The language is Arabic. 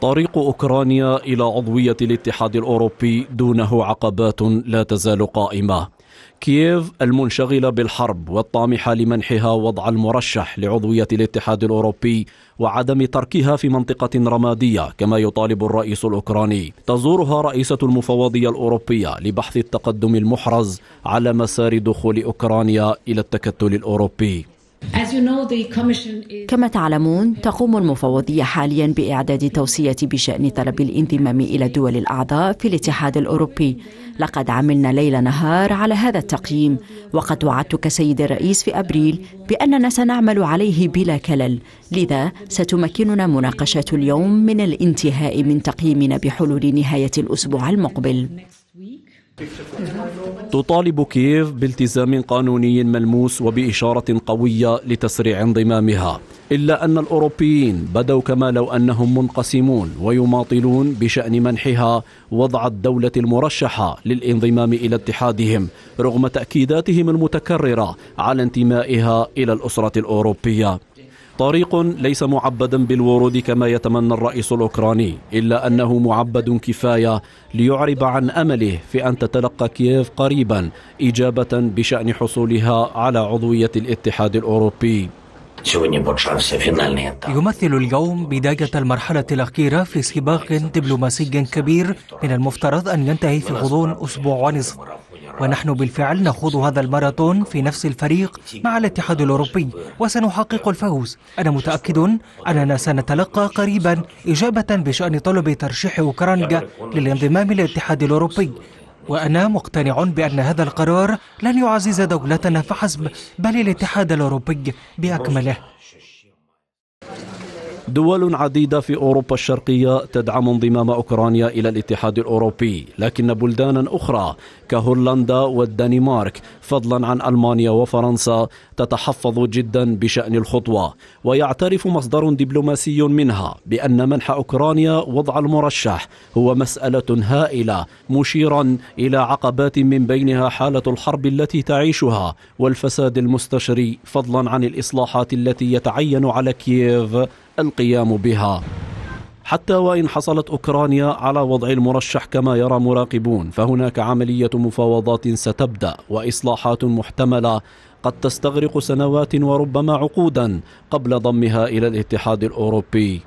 طريق أوكرانيا إلى عضوية الاتحاد الأوروبي دونه عقبات لا تزال قائمة كييف المنشغلة بالحرب والطامحة لمنحها وضع المرشح لعضوية الاتحاد الأوروبي وعدم تركها في منطقة رمادية كما يطالب الرئيس الأوكراني تزورها رئيسة المفوضية الأوروبية لبحث التقدم المحرز على مسار دخول أوكرانيا إلى التكتل الأوروبي كما تعلمون تقوم المفوضية حاليا بإعداد توصية بشأن طلب الانضمام إلى الدول الأعضاء في الاتحاد الأوروبي لقد عملنا ليل نهار على هذا التقييم وقد وعدتك سيد الرئيس في أبريل بأننا سنعمل عليه بلا كلل لذا ستمكننا مناقشة اليوم من الانتهاء من تقييمنا بحلول نهاية الأسبوع المقبل تطالب كييف بالتزام قانوني ملموس وبإشارة قوية لتسريع انضمامها إلا أن الأوروبيين بدوا كما لو أنهم منقسمون ويماطلون بشأن منحها وضع الدولة المرشحة للانضمام إلى اتحادهم رغم تأكيداتهم المتكررة على انتمائها إلى الأسرة الأوروبية طريق ليس معبدا بالورود كما يتمنى الرئيس الأوكراني إلا أنه معبد كفاية ليعرب عن أمله في أن تتلقى كييف قريبا إجابة بشأن حصولها على عضوية الاتحاد الأوروبي يمثل اليوم بداية المرحلة الأخيرة في سباق دبلوماسي كبير من المفترض أن ينتهي في غضون أسبوع ونصف ونحن بالفعل نخوض هذا الماراثون في نفس الفريق مع الاتحاد الأوروبي وسنحقق الفوز أنا متأكد أننا سنتلقى قريبا إجابة بشأن طلب ترشيح أوكرانيا للانضمام للاتحاد الأوروبي وأنا مقتنع بأن هذا القرار لن يعزز دولتنا فحسب بل الاتحاد الأوروبي بأكمله دول عديدة في أوروبا الشرقية تدعم انضمام أوكرانيا إلى الاتحاد الأوروبي لكن بلدانا أخرى كهولندا والدنمارك فضلا عن ألمانيا وفرنسا تتحفظ جدا بشأن الخطوة ويعترف مصدر دبلوماسي منها بأن منح أوكرانيا وضع المرشح هو مسألة هائلة مشيرا إلى عقبات من بينها حالة الحرب التي تعيشها والفساد المستشري فضلا عن الإصلاحات التي يتعين على كييف القيام بها حتى وإن حصلت أوكرانيا على وضع المرشح كما يرى مراقبون فهناك عملية مفاوضات ستبدأ وإصلاحات محتملة قد تستغرق سنوات وربما عقودا قبل ضمها إلى الاتحاد الأوروبي